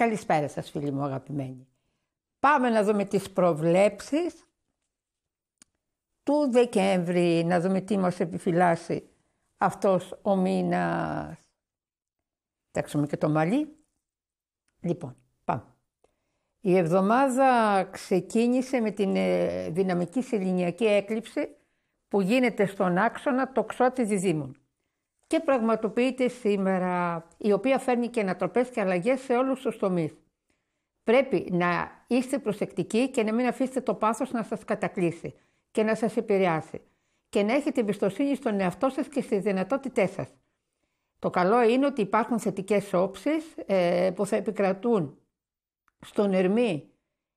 Καλησπέρα σας φίλοι μου αγαπημένοι. Πάμε να δούμε τις προβλέψεις του Δεκέμβρη, να δούμε τι μας επιφυλάσσει αυτός ο μήνας. Κοιτάξουμε και το μαλλί. Λοιπόν, πάμε. Η εβδομάδα ξεκίνησε με την ε, δυναμική σεληνιακή έκλειψη που γίνεται στον άξονα τοξότη διδήμων και πραγματοποιείται σήμερα, η οποία φέρνει και ανατροπές και αλλαγές σε όλους τους τομείς. Πρέπει να είστε προσεκτικοί και να μην αφήσετε το πάθος να σας κατακλείσει και να σας επηρεάσει και να έχετε εμπιστοσύνη στον εαυτό σας και στις δυνατότητές σας. Το καλό είναι ότι υπάρχουν θετικές όψεις ε, που θα επικρατούν στον Ερμή,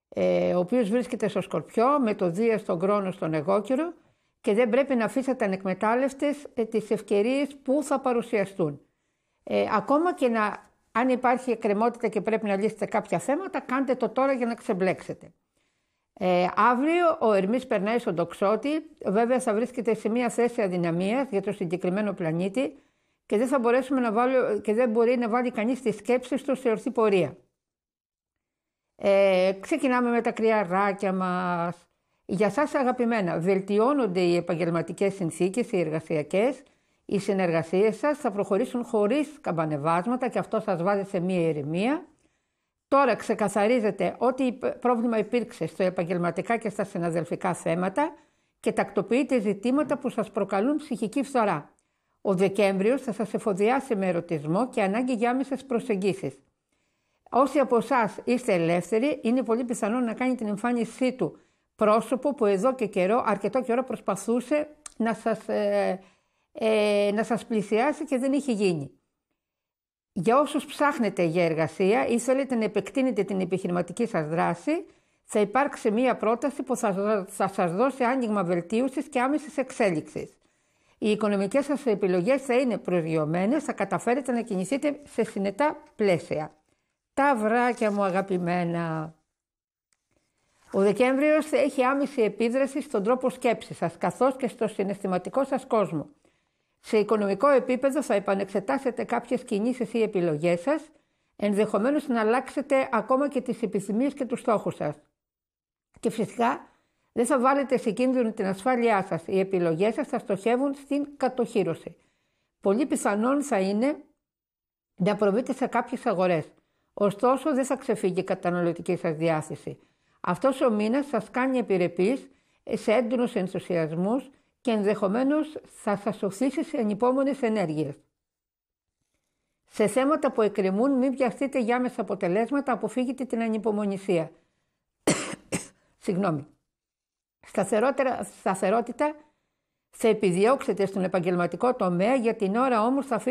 ε, ο οποίος βρίσκεται στο Σκορπιό, με το Δία στον Κρόνος στον Εγώκυρο και δεν πρέπει να αφήσετε ανεκμετάλλευτες ε, τις ευκαιρίες που θα παρουσιαστούν. Ε, ακόμα και να, αν υπάρχει εκκρεμότητα και πρέπει να λύσετε κάποια θέματα, κάντε το τώρα για να ξεμπλέξετε. Ε, αύριο ο Ερμής περνάει στον τοξότη, βέβαια θα βρίσκεται σε μια θέση αδυναμίας για το συγκεκριμένο πλανήτη και δεν, θα μπορέσουμε να και δεν μπορεί να βάλει κανείς τις σκέψεις του σε ορθή πορεία. Ε, ξεκινάμε με τα κρυαράκια μας, για σας αγαπημένα, βελτιώνονται οι επαγγελματικές συνθήκες, οι εργασιακές, οι συνεργασίες σας θα προχωρήσουν χωρίς καμπανεβάσματα και αυτό σας βάζει σε μία ηρεμία. Τώρα ξεκαθαρίζετε ότι πρόβλημα υπήρξε στο επαγγελματικά και στα συναδελφικά θέματα και τακτοποιείτε ζητήματα που σας προκαλούν ψυχική φθορά. Ο Δεκέμβριος θα σας εφοδιάσει με ερωτισμό και ανάγκη για άμεσες προσεγγίσεις. Όσοι από εσάς είστε ελεύθεροι, είναι πολύ πιθανό να κάνει την εμφάνισή του πρόσωπο που εδώ και καιρό, αρκετό καιρό προσπαθούσε να σας, ε, ε, να σας πλησιάσει και δεν είχε γίνει. Για όσους ψάχνετε για εργασία ή θέλετε να επεκτείνετε την επιχειρηματική σας δράση, θα υπάρξει μία πρόταση που θα, θα σας δώσει άνοιγμα βελτίωσης και άμεσης εξέλιξης. Οι οικονομικές σας επιλογές θα είναι προσγειωμένες, θα καταφέρετε να κινηθείτε σε συνετά πλαίσια. Τα βράκια μου αγαπημένα! Ο Δεκέμβριος έχει άμεση επίδραση στον τρόπο σκέψης σας καθώς και στο συναισθηματικό σας κόσμο. Σε οικονομικό επίπεδο θα επανεξετάσετε κάποιες κινήσεις ή επιλογές σας, ενδεχομένως να αλλάξετε ακόμα και τις επιθυμίες και τους στόχους σας. Και φυσικά δεν θα βάλετε σε κίνδυνο την ασφάλειά σας Οι επιλογές σας θα στοχεύουν στην κατοχήρωση. Πολύ πιθανόν θα είναι να προβείτε σε κάποιες αγορές. Ωστόσο δεν θα ξεφύγει η καταναλωτική σας διάθεση. Αυτός ο μήνας σας κάνει επιρρεπή σε έντονους ενθουσιασμούς και ενδεχομένως θα σας οθήσει σε ανυπόμονες ενέργειες. Σε θέματα που εκκρεμούν μην βιαστείτε για άμεσα αποτελέσματα, αποφύγετε την ανυπομονησία. Συγγνώμη. Σταθερότερα, σταθερότητα θα επιδιώξετε στον επαγγελματικό τομέα, για την ώρα όμως θα,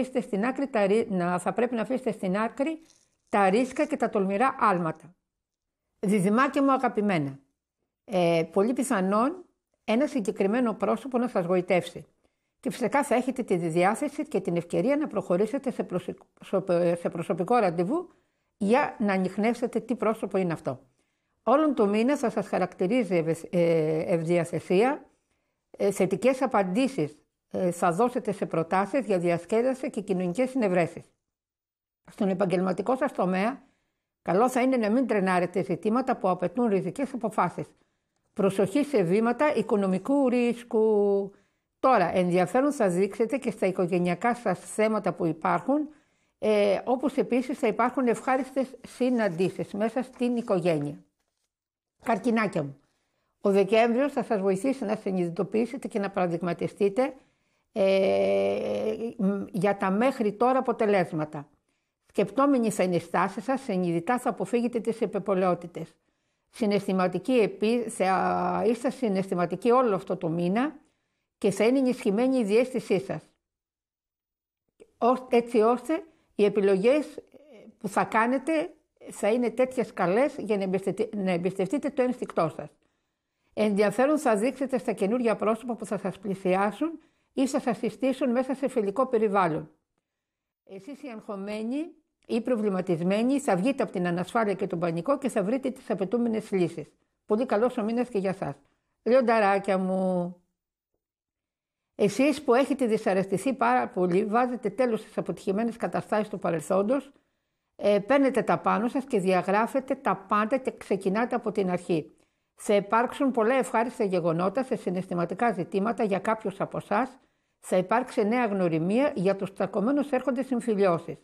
θα πρέπει να αφήσετε στην άκρη τα ρίσκα και τα τολμηρά άλματα. Διδυμάκια μου αγαπημένα, ε, πολύ πιθανόν ένα συγκεκριμένο πρόσωπο να σας γοητεύσει και φυσικά θα έχετε τη διάθεση και την ευκαιρία να προχωρήσετε σε, σε προσωπικό ραντεβού για να ανοιχνεύσετε τι πρόσωπο είναι αυτό. Όλον το μήνα θα σας χαρακτηρίζει ε, ευδιαθεσία, ε, θετικές απαντήσεις ε, θα δώσετε σε προτάσεις για διασκέδαση και κοινωνικές συνευρέσεις. Στον επαγγελματικό σας τομέα Καλό θα είναι να μην τρενάρετε ζητήματα που απαιτούν ριζικές αποφάσεις. Προσοχή σε βήματα οικονομικού ρίσκου. Τώρα, ενδιαφέρον θα δείξετε και στα οικογενειακά σας θέματα που υπάρχουν, ε, όπως επίσης θα υπάρχουν ευχάριστες συναντήσεις μέσα στην οικογένεια. Καρκινάκια μου. Ο Δεκέμβριος θα σας βοηθήσει να συνειδητοποιήσετε και να παραδειγματιστείτε ε, για τα μέχρι τώρα αποτελέσματα. Σκεπτόμενοι θα είναι στάσει σα, συνειδητά θα αποφύγετε τις επεπολαιότητε. Συναισθηματική επί... θα... Είστε συναισθηματικοί όλο αυτό το μήνα και θα είναι ενισχυμένη η διέστησή σας. Έτσι ώστε οι επιλογές ε, που θα κάνετε θα είναι τέτοιες καλές για να, να εμπιστευτείτε το ένστικτό σας. Ενδιαφέρον θα δείξετε στα καινούργια πρόσωπα που θα σας πλησιάσουν ή θα σας συστήσουν μέσα σε φιλικό περιβάλλον. Εσείς οι αγχωμένοι ή προβληματισμένοι θα βγείτε από την ανασφάλεια και τον πανικό και θα βρείτε τις απαιτούμενες λύσεις. Πολύ καλός ο μήνας και για εσά. Λιονταράκια μου, Εσείς που έχετε δυσαρεστηθεί πάρα πολύ, βάζετε τέλος στις αποτυχημένες καταστάσεις του παρελθόντος, ε, παίρνετε τα πάνω σας και διαγράφετε τα πάντα και ξεκινάτε από την αρχή. Θα υπάρξουν πολλά ευχάριστα γεγονότα σε συναισθηματικά ζητήματα για κάποιους από εσάς θα υπάρξει νέα γνωριμία για τους τρακωμένου έρχονται συμφιλιώσεις.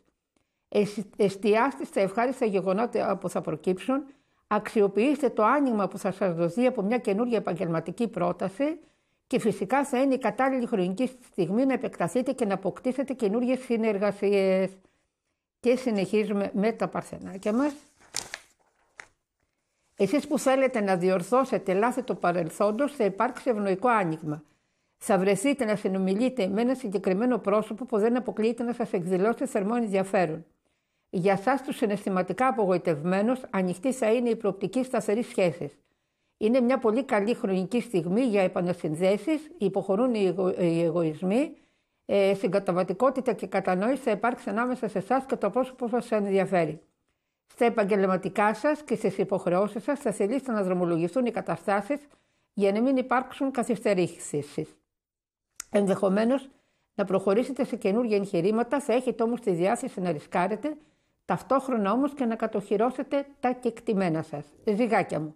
Εστιάστε στα ευχάριστα γεγονότα που θα προκύψουν, αξιοποιήστε το άνοιγμα που θα σας δοθεί από μια καινούργια επαγγελματική πρόταση και φυσικά θα είναι η κατάλληλη χρονική στιγμή να επεκταθείτε και να αποκτήσετε καινούργιες συνεργασίες. Και συνεχίζουμε με τα παρθενάκια μας. Εσείς που θέλετε να διορθώσετε λάθη του παρελθόντος θα υπάρξει ευνοϊκό άνοιγμα θα βρεθείτε να συνομιλείτε με ένα συγκεκριμένο πρόσωπο που δεν αποκλείεται να σας εκδηλώσει θερμό ενδιαφέρον. Για εσά, τους συναισθηματικά απογοητευμένους, ανοιχτή θα είναι η προοπτική σταθερής σχέσης. Είναι μια πολύ καλή χρονική στιγμή για επανασυνδέσεις, υποχωρούν οι, εγω... οι εγωισμοί, ε, συγκαταβατικότητα και κατανόηση θα υπάρξει ανάμεσα σε εσάς και το πρόσωπο που σα ενδιαφέρει. Στα επαγγελματικά σας και στις υποχρεώσεις σας θα θελήσετε να δρομολογηθούν οι καταστάσεις για να μην υπάρξουν καθυστερήσεις. Ενδεχομένως, να προχωρήσετε σε καινούργια εγχειρήματα, θα έχετε όμως τη διάθεση να ρισκάρετε, ταυτόχρονα όμως και να κατοχυρώσετε τα κεκτημένα σας. Ζυγάκια μου.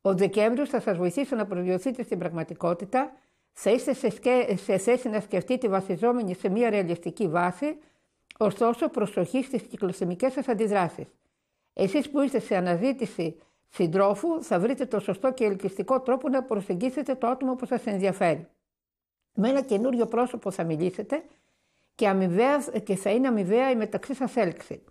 Ο Δεκέμβριος θα σας βοηθήσει να προβιωθείτε στην πραγματικότητα, θα είστε σε, σκέ... σε θέση να σκεφτείτε βασιζόμενοι σε μια ρεαλιστική βάση, ωστόσο προσοχή στις κυκλοθυμικές σας αντιδράσεις. Εσείς που είστε σε αναζήτηση συντρόφου θα βρείτε το σωστό και ελκυστικό τρόπο να προσεγγίσετε το άτομο που σας ενδιαφέρει με ένα καινούριο πρόσωπο θα μιλήσετε και, αμοιβαία, και θα είναι αμοιβαία η μεταξύ σας έλξη.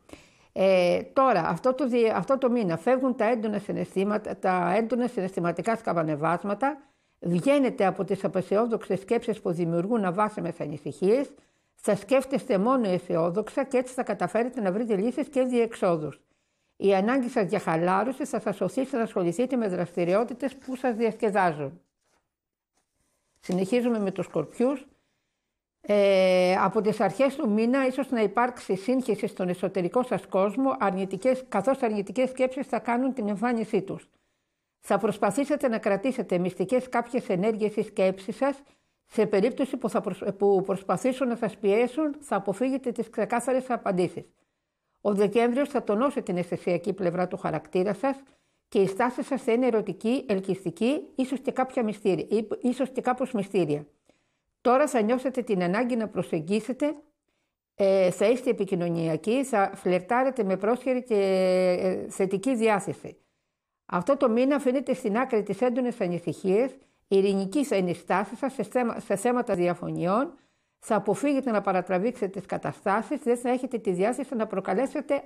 Ε, τώρα, αυτό το, αυτό το μήνα φεύγουν τα έντονα, συναισθήματα, τα έντονα συναισθηματικά σκαμπανεβάσματα, βγαίνετε από τις απεσιόδοξες σκέψεις που δημιουργούν αβάσιμες ανησυχίες, θα σκέφτεστε μόνο αισιόδοξα και έτσι θα καταφέρετε να βρείτε λύσεις και διεξόδους. Η ανάγκη σας για χαλάρωση θα σας σωθεί να ασχοληθείτε με δραστηριότητες που σας διασκεδάζουν. Συνεχίζουμε με τους σκορπιούς. Ε, από τις αρχές του μήνα ίσως να υπάρξει σύγχυση στον εσωτερικό σας κόσμο, αρνητικές, καθώς αρνητικές σκέψεις θα κάνουν την εμφάνισή τους. Θα προσπαθήσετε να κρατήσετε μυστικές κάποιες ενέργειες ή σκέψεις σας, σε περίπτωση που, θα που προσπαθήσουν να σας πιέσουν, θα αποφύγετε τις ξεκάθαρες απαντήσεις. Ο Δεκέμβριος θα τονώσει την αισθησιακή πλευρά του χαρακτήρα σας, και η στάση σας θα είναι ερωτική, ελκυστική, ίσως και, κάποια μυστήρια, ίσως και μυστήρια. Τώρα θα νιώσετε την ανάγκη να προσεγγίσετε, ε, θα είστε επικοινωνιακοί, θα φλερτάρετε με πρόσχερη και ε, θετική διάθεση. Αυτό το μήνα αφήνετε στην άκρη τη έντονες ανησυχίες, ειρηνική θα είναι η στάση σας σε, θέματα, σε θέματα διαφωνιών, θα αποφύγετε να παρατραβήξετε τις καταστάσεις, δεν θα έχετε τη διάθεση να προκαλέσετε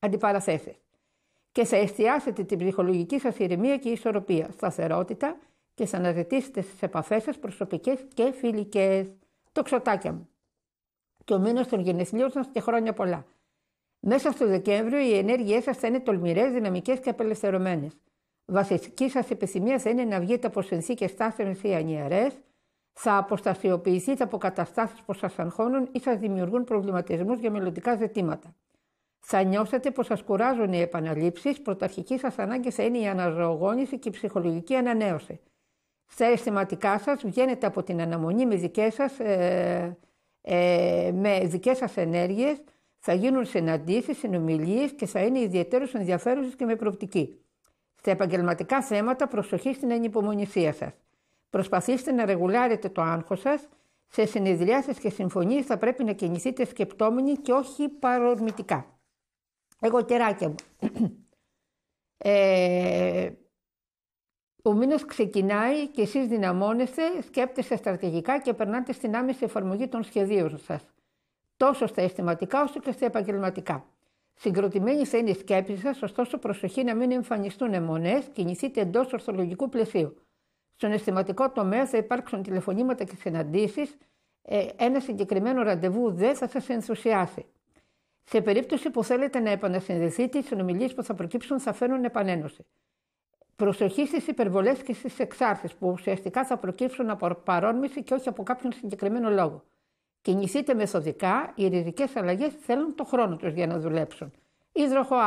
αντιπαραθέσεις και θα εστιάσετε την ψυχολογική σας ηρεμία και ισορροπία, σταθερότητα και θα αναζητήσετε στις επαφές σας προσωπικές και φιλικές. Το ξωτάκια μου. Και ο μήνας των γενεθλίων σας και χρόνια πολλά. Μέσα στο Δεκέμβριο οι ενέργειές σας θα είναι τολμηρές, δυναμικές και απελευθερωμένες. Βασική σας επιθυμία θα είναι να βγείτε από συνθήκες τάσεως ή ανιαρές, θα αποστασιοποιηθείτε από καταστάσεις που σας αγχώνουν ή σας δημιουργούν προβληματισμούς για μελλοντικά ζητήματα. Θα νιώσετε πως σας κουράζουν οι επαναλήψεις, πρωταρχική σας ανάγκη θα είναι η αναζωογόνηση και η ψυχολογική ανανέωση. Στα αισθηματικά σας βγαίνετε από την αναμονή με δικές σας, ε, ε, ενέργειες, θα γίνουν συναντήσεις, συνομιλίες και θα είναι ιδιαίτερως ενδιαφέρουσες και με προοπτική. Στα επαγγελματικά θέματα προσοχή στην ανυπομονησία σας. Προσπαθήστε να ρεγουλάρετε το άγχος σας, σε συνεδριάσεις και συμφωνίες θα πρέπει να κινηθείτε σκεπτόμενοι και όχι παρορμητικά. Εγώ κεράκια μου. Ε, ο μήνος ξεκινάει και εσείς δυναμώνεστε, σκέπτεστε στρατηγικά και περνάτε στην άμεση εφαρμογή των σχεδίων σας. Τόσο στα αισθηματικά όσο και στα επαγγελματικά. Συγκροτημένη θα είναι η σκέψη σας, ωστόσο προσοχή να μην εμφανιστούν αιμονές, κινηθείτε εντός ορθολογικού πλαισίου. Στον αισθηματικό τομέα θα υπάρξουν τηλεφωνήματα και συναντήσεις. Ε, ένα συγκεκριμένο ραντεβού δεν θα σας ενθουσιάσει. Σε περίπτωση που θέλετε να επανασυνδεθείτε, οι συνομιλίες που θα προκύψουν θα φέρουν επανένωση. Προσοχή στις υπερβολές και στις εξάρσει που ουσιαστικά θα προκύψουν από παρόρμηση και όχι από κάποιον συγκεκριμένο λόγο. Κινηθείτε μεθοδικά, οι ριζικές αλλαγές θέλουν το χρόνο τους για να δουλέψουν.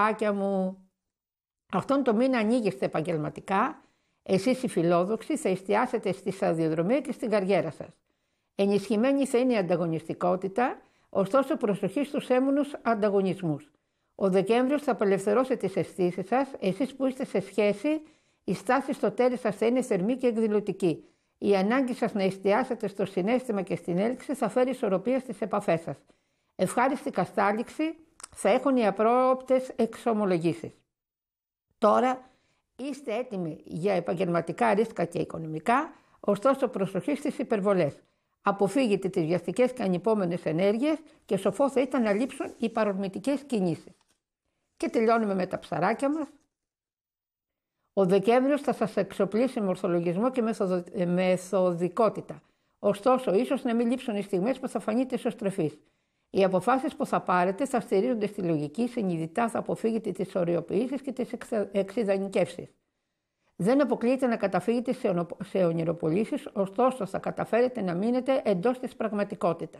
Άκια μου, αυτόν το μήνα ανοίγεστε επαγγελματικά. Εσείς οι φιλόδοξοι θα εστιάσετε στη σταδιοδρομία και στην καριέρα σας. Ενισχυμένη θα είναι η ανταγωνιστικότητα, Ωστόσο, προσοχή στους έμονου ανταγωνισμούς. Ο Δεκέμβριος θα απελευθερώσει τις αισθήσεις σας, εσείς που είστε σε σχέση, η στάση στο τέλη σας θα είναι θερμή και εκδηλωτική. Η ανάγκη σας να εστιάσετε στο συνέστημα και στην έλξη θα φέρει ισορροπία στις επαφές σας. Ευχάριστη κατάληξη θα έχουν οι απρόοπτε εξομολογήσεις. Τώρα είστε έτοιμοι για επαγγελματικά ρίσκα και οικονομικά, ωστόσο προσοχή στις υπερβολές αποφύγετε τις βιαστικές και ανυπόμενες ενέργειες και σοφό θα ήταν να λείψουν οι παρορμητικές κινήσεις. Και τελειώνουμε με τα ψαράκια μας. Ο Δεκέμβριος θα σας εξοπλίσει με ορθολογισμό και μεθοδικότητα. Ωστόσο, ίσως να μην λείψουν οι στιγμές που θα φανείτε ισοστρεφείς. Οι αποφάσεις που θα πάρετε θα στηρίζονται στη λογική, συνειδητά θα αποφύγετε τις οριοποιήσεις και τις εξειδανικεύσεις. Δεν αποκλείεται να καταφύγετε σε ονειροπολίσεις, ωστόσο θα καταφέρετε να μείνετε εντός της πραγματικότητας.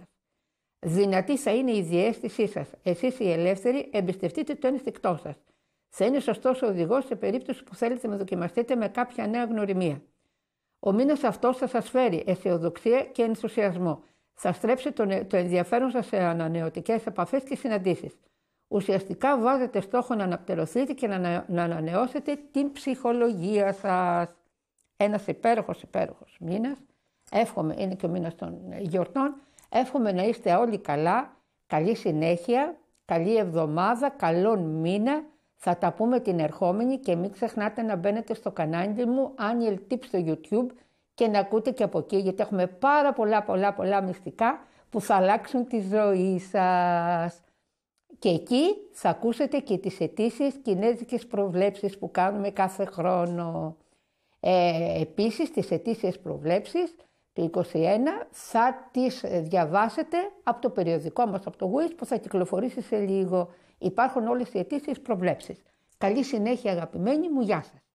Δυνατή θα είναι η διέστησή σας. Εσείς οι ελεύθεροι, εμπιστευτείτε το ένστικτό σας. Θα είναι σωστός οδηγός σε περίπτωση που θέλετε να δοκιμαστείτε με κάποια νέα γνωριμία. Ο μήνας αυτός θα σας φέρει αισιοδοξία και ενθουσιασμό. Θα στρέψει ε, το ενδιαφέρον σας σε ανανεωτικές επαφές και συναντήσεις ουσιαστικά βάζετε στόχο να αναπτερωθείτε και να, ανανεώσετε την ψυχολογία σας. Ένας υπέροχος, υπέροχος μήνας. Εύχομαι, είναι και ο μήνας των ε, γιορτών. Εύχομαι να είστε όλοι καλά, καλή συνέχεια, καλή εβδομάδα, καλόν μήνα. Θα τα πούμε την ερχόμενη και μην ξεχνάτε να μπαίνετε στο κανάλι μου Annual Tips στο YouTube και να ακούτε και από εκεί γιατί έχουμε πάρα πολλά πολλά πολλά μυστικά που θα αλλάξουν τη ζωή σας. Και εκεί θα ακούσετε και τις αιτήσεις κινέζικες προβλέψεις που κάνουμε κάθε χρόνο. Ε, επίσης, τις αιτήσεις προβλέψεις του 2021 θα τις διαβάσετε από το περιοδικό μας, από το WIS που θα κυκλοφορήσει σε λίγο. Υπάρχουν όλες οι αιτήσεις προβλέψεις. Καλή συνέχεια αγαπημένοι μου, γεια σας.